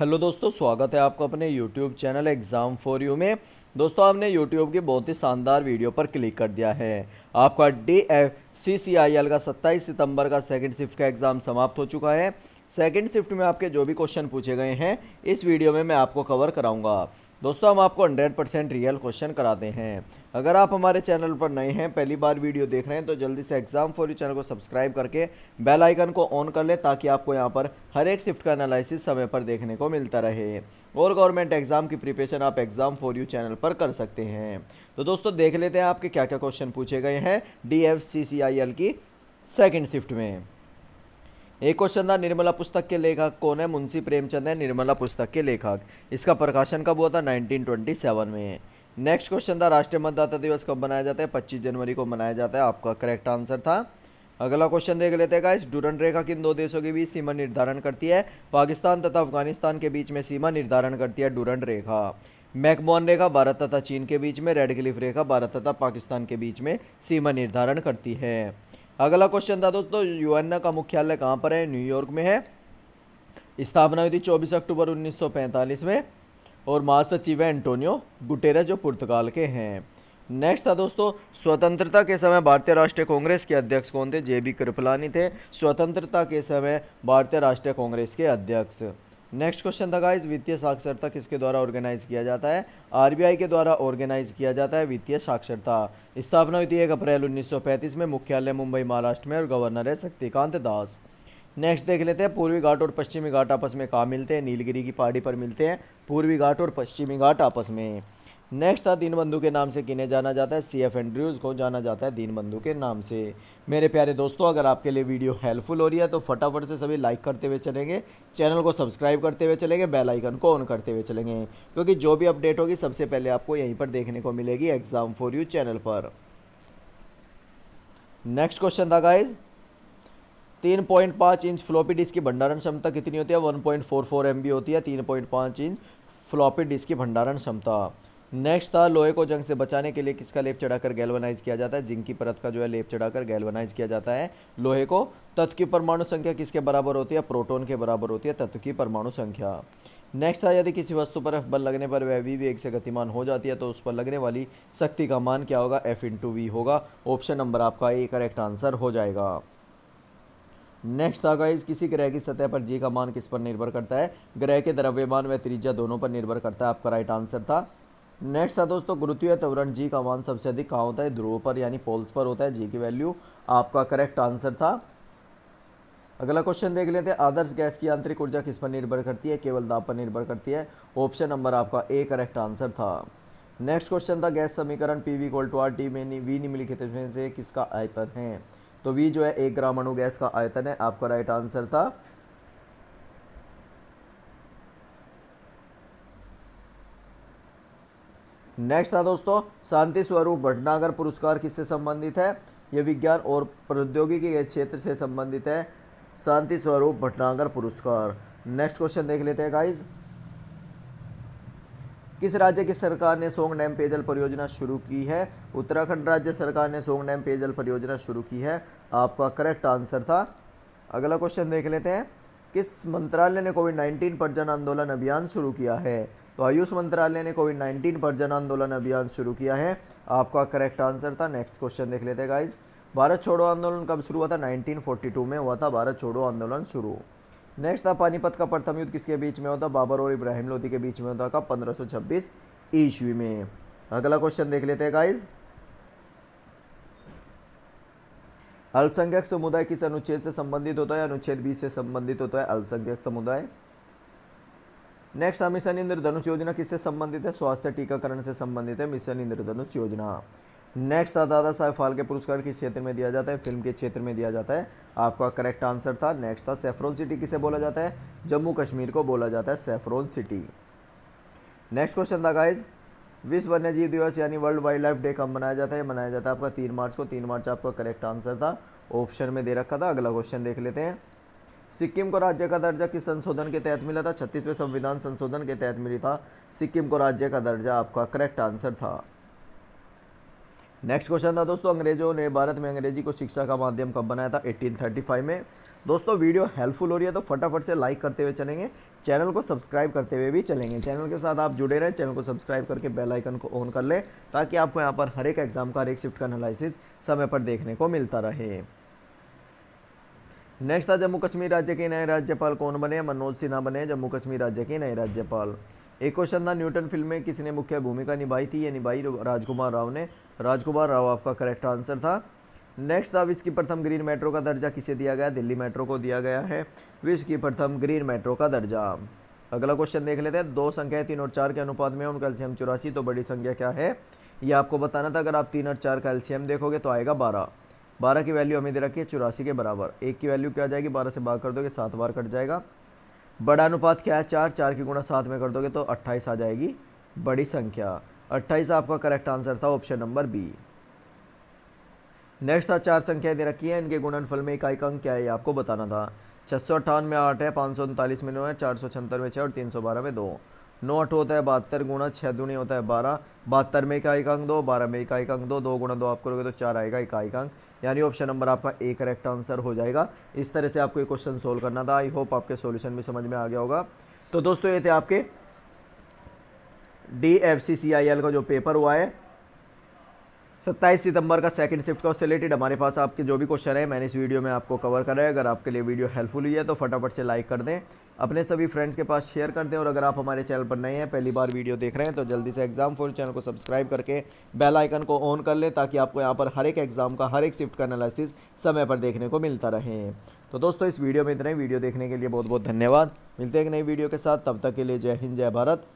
hello दोस्तों स्वागत है आपका अपने YouTube channel exam for you में दोस्तों आपने यूट्यूब की बहुत ही शानदार वीडियो पर क्लिक कर दिया है आपका D F C C I L का 27 सितंबर का सेकंड शिफ्ट का एग्ज़ाम समाप्त हो चुका है सेकेंड शिफ्ट में आपके जो भी क्वेश्चन पूछे गए हैं इस वीडियो में मैं आपको कवर कराऊंगा दोस्तों हम आपको 100 परसेंट रियल क्वेश्चन कराते हैं अगर आप हमारे चैनल पर नए हैं पहली बार वीडियो देख रहे हैं तो जल्दी से एग्जाम फॉर यू चैनल को सब्सक्राइब करके बेल आइकन को ऑन कर लें ताकि आपको यहाँ पर हर एक शिफ्ट का एनालिसिस समय पर देखने को मिलता रहे और गवर्नमेंट एग्जाम की प्रिपरेशन आप एग्जाम फॉर यू चैनल पर कर सकते हैं तो दोस्तों देख लेते हैं आपके क्या क्या क्वेश्चन पूछे गए हैं डी की सेकेंड शिफ्ट में एक क्वेश्चन था निर्मला पुस्तक के लेखक कौन है मुंशी प्रेमचंद है निर्मला पुस्तक के लेखक इसका प्रकाशन कब हुआ था 1927 में नेक्स्ट क्वेश्चन था राष्ट्रीय मतदाता दिवस कब मनाया जाता है पच्चीस जनवरी को मनाया जाता है आपका करेक्ट आंसर था अगला क्वेश्चन देख लेते हैं डूरन रेखा किन दो देशों के बीच सीमा निर्धारण करती है पाकिस्तान तथा अफगानिस्तान के बीच में सीमा निर्धारण करती है डूरन रेखा मैकमोहन रेखा भारत तथा चीन के बीच में रेड क्लिफ रेखा भारत तथा पाकिस्तान के बीच में सीमा निर्धारण करती है अगला क्वेश्चन था दोस्तों यूएन का मुख्यालय कहाँ पर है न्यूयॉर्क में है स्थापना हुई थी 24 अक्टूबर 1945 में और महासचिव है एंटोनियो गुटेरा जो पुर्तगाल के हैं नेक्स्ट था दोस्तों स्वतंत्रता के समय भारतीय राष्ट्रीय कांग्रेस के अध्यक्ष कौन थे जे बी कृपलानी थे स्वतंत्रता के समय भारतीय राष्ट्रीय कांग्रेस के अध्यक्ष नेक्स्ट क्वेश्चन था गाइज वित्तीय साक्षरता किसके द्वारा ऑर्गेनाइज किया जाता है आरबीआई के द्वारा ऑर्गेनाइज किया जाता है वित्तीय साक्षरता स्थापना हुई थी एक अप्रैल 1935 में मुख्यालय मुंबई महाराष्ट्र में और गवर्नर है शक्तिकांत दास नेक्स्ट देख लेते हैं पूर्वी घाट और पश्चिमी घाट आपस में कहाँ मिलते हैं नीलगिरी की पहाड़ी पर मिलते हैं पूर्वी घाट और पश्चिमी घाट आपस में नेक्स्ट था दीनबंधु के नाम से किन्हें जाना जाता है सी एफ एंड्रयूज़ को जाना जाता है दीनबंधु के नाम से मेरे प्यारे दोस्तों अगर आपके लिए वीडियो हेल्पफुल हो रही है तो फटाफट से सभी लाइक करते हुए चलेंगे चैनल को सब्सक्राइब करते हुए चलेंगे बेल आइकन को ऑन करते हुए चलेंगे क्योंकि जो भी अपडेट होगी सबसे पहले आपको यहीं पर देखने को मिलेगी एग्ज़ाम फॉर यू चैनल पर नेक्स्ट क्वेश्चन था गाइज़ तीन पॉइंट पाँच इंच फ्लॉपी डिस्क की भंडारण क्षमता कितनी होती है one point four four M B होती है तीन पॉइंट पाँच इंच फ्लॉपी डिस्क की भंडारण क्षमता नेक्स्ट था लोहे को जंग से बचाने के लिए किसका लेप चढ़ाकर गैल्वनाइज किया जाता है जिंक की परत का जो है लेप चढ़ाकर गैल्वनाइज किया जाता है लोहे को तत्व की परमाणु संख्या किसके बराबर होती है प्रोटोन के बराबर होती है तत्व की परमाणु संख्या नेक्स्ट था यदि किसी वस्तु पर बल लगने पर वह वी वेग से गतिमान हो जाती है तो उस पर लगने वाली शक्ति का मान क्या होगा एफ इंटू वी होगा ऑप्शन नंबर आपका ए करेक्ट आंसर हो जाएगा नेक्स्ट था गाइज किसी ग्रह की सतह पर जी का मान किस पर निर्भर करता है ग्रह के द्रव्यमान व त्रिज्या दोनों पर निर्भर करता है आपका राइट आंसर था नेक्स्ट था दोस्तों गुरुत्वीय त्वरण जी का मान सबसे अधिक कहाँ होता है ध्रुव पर यानी पोल्स पर होता है जी की वैल्यू आपका करेक्ट आंसर था अगला क्वेश्चन देख लेते हैं आदर्श गैस की आंतरिक ऊर्जा किस पर निर्भर करती है केवल दाब पर निर्भर करती है ऑप्शन नंबर आपका ए करेक्ट आंसर था नेक्स्ट क्वेश्चन था गैस समीकरण P V equal to R T में वी निम्नलिखित में से किसका आयतन है तो वी जो है एक ग्राम अणु गैस का आयतन है आपका राइट आंसर था नेक्स्ट था दोस्तों शांति स्वरूप भटनागर पुरस्कार किससे संबंधित है यह विज्ञान और प्रौद्योगिकी के क्षेत्र से संबंधित है शांति स्वरूप भटनागर पुरस्कार नेक्स्ट क्वेश्चन देख लेते हैं गाइज किस राज्य की सरकार ने सोंग डैम पेयजल परियोजना शुरू की है उत्तराखंड राज्य सरकार ने सोंग डैम पेयजल परियोजना शुरू की है आपका करेक्ट आंसर था अगला क्वेश्चन देख लेते हैं किस मंत्रालय ने कोविड 19 पर जन आंदोलन अभियान शुरू किया है तो आयुष मंत्रालय ने कोविड 19 पर जन आंदोलन अभियान शुरू किया है आपका करेक्ट आंसर था नेक्स्ट क्वेश्चन देख लेते हैं गाइज भारत छोड़ो आंदोलन कब शुरू हुआ था 1942 में हुआ था भारत छोड़ो आंदोलन शुरू नेक्स्ट था पानीपत का प्रथम युद्ध किसके बीच में होता बाबर और इब्राहिम लोधी के बीच में होता कब पंद्रह ईस्वी में अगला क्वेश्चन देख लेते हैं गाइज अल्पसंख्यक समुदाय किस अनुच्छेद से संबंधित होता है अनुच्छेद बीस से संबंधित होता है अल्पसंख्यक समुदाय नेक्स्ट है मिशन इंद्रधनुष योजना किससे संबंधित है स्वास्थ्य टीकाकरण से संबंधित है मिशन इंद्रधनुष योजना नेक्स्ट था दादा साहब फाल्के पुरस्कार किस क्षेत्र में दिया जाता है फिल्म के क्षेत्र में दिया जाता है आपका करेक्ट आंसर था नेक्स्ट था सेफ्रोन सिटी किसे बोला जाता है जम्मू कश्मीर को बोला जाता है सेफ्रोन सिटी नेक्स्ट क्वेश्चन था गाइज विश्व वन्य जीव दिवस यानी वर्ल्ड वाइल्ड लाइफ डे कब मनाया जाता है मनाया जाता है आपका तीन मार्च को तीन मार्च आपका करेक्ट आंसर था ऑप्शन में दे रखा था अगला क्वेश्चन देख लेते हैं सिक्किम को राज्य का दर्जा किस संशोधन के तहत मिला था छत्तीसवें संविधान संशोधन के तहत मिला था सिक्किम को राज्य का दर्जा आपका करेक्ट आंसर था नेक्स्ट क्वेश्चन था दोस्तों अंग्रेजों ने भारत में अंग्रेजी को शिक्षा का माध्यम कब बनाया था 1835 में दोस्तों वीडियो हेल्पफुल हो रही है तो फटाफट से लाइक करते हुए चलेंगे चैनल को सब्सक्राइब करते हुए भी चलेंगे चैनल के साथ आप जुड़े रहें चैनल को सब्सक्राइब करके बेल आइकन को ऑन कर लें ताकि आपको यहाँ पर हर एक एग्जाम का हर एक शिफ्ट का एनालिसिस समय पर देखने को मिलता रहे नेक्स्ट था जम्मू कश्मीर राज्य के नए राज्यपाल कौन बने मनोज सिन्हा बने जम्मू कश्मीर राज्य के नए राज्यपाल एक क्वेश्चन था न्यूटन फिल्म में किसने मुख्य भूमिका निभाई थी ये निभाई राजकुमार राव ने राजकुमार राव आपका करेक्ट आंसर था नेक्स्ट था विश्व की प्रथम ग्रीन मेट्रो का दर्जा किसे दिया गया दिल्ली मेट्रो को दिया गया है विश्व की प्रथम ग्रीन मेट्रो का दर्जा अगला क्वेश्चन देख लेते हैं दो संख्या तीन और चार के अनुपात में उनका एल्सियम चौरासी तो बड़ी संख्या क्या है ये आपको बताना था अगर आप तीन और चार का एल्सियम देखोगे तो आएगा बारह बारह की वैल्यू हमें दे रखी है चौरासी के बराबर एक की वैल्यू क्या आ जाएगी बारह से बार कर दोगे सात बार कट जाएगा बड़ा अनुपात क्या है चार चार की गुणा सात में कर दोगे तो अट्ठाईस आ जाएगी बड़ी संख्या अट्ठाईस आपका करेक्ट आंसर था ऑप्शन नंबर बी नेक्स्ट था चार संख्याएं दे रखी है इनके गुणनफल में इकाई का अंक क्या है आपको बताना था छः सौ अट्ठावन में आठ है पाँच सौ उनतालीस में नौ है चार सौ छहत्तर में छः और तीन सौ बारह में दो नौ अठ होता है बहत्तर गुणा छः दुनी होता है बारह बहत्तर में का एक अंक दो बारह में का एक अंक दो दो गुणा दो आप करोगे तो चार आएगा इकाई अंक यानी ऑप्शन नंबर आपका ए करेक्ट आंसर हो जाएगा इस तरह से आपको ये क्वेश्चन सोल्व करना था आई होप आपके सोल्यूशन भी समझ में आ गया होगा तो दोस्तों ये थे आपके D F C C I L का जो पेपर हुआ है सत्ताईस सितंबर का सेकंड शिफ्ट का उससे रिलेटेड हमारे पास आपके जो भी क्वेश्चन है मैंने इस वीडियो में आपको कवर करा है अगर आपके लिए वीडियो हेल्पफुल हुई है तो फटाफट से लाइक कर दें अपने सभी फ्रेंड्स के पास शेयर कर दें और अगर आप हमारे चैनल पर नए हैं पहली बार वीडियो देख रहे हैं तो जल्दी से एग्जाम फुल चैनल को सब्सक्राइब करके बेल आइकन को ऑन कर लें ताकि आपको यहाँ पर हर एक एग्जाम का हर एक शिफ्ट का एनालिसिस समय पर देखने को मिलता रहे तो दोस्तों इस वीडियो में इतना ही वीडियो देखने के लिए बहुत बहुत धन्यवाद मिलते हैं एक नई वीडियो के साथ तब तक के लिए जय हिंद जय भारत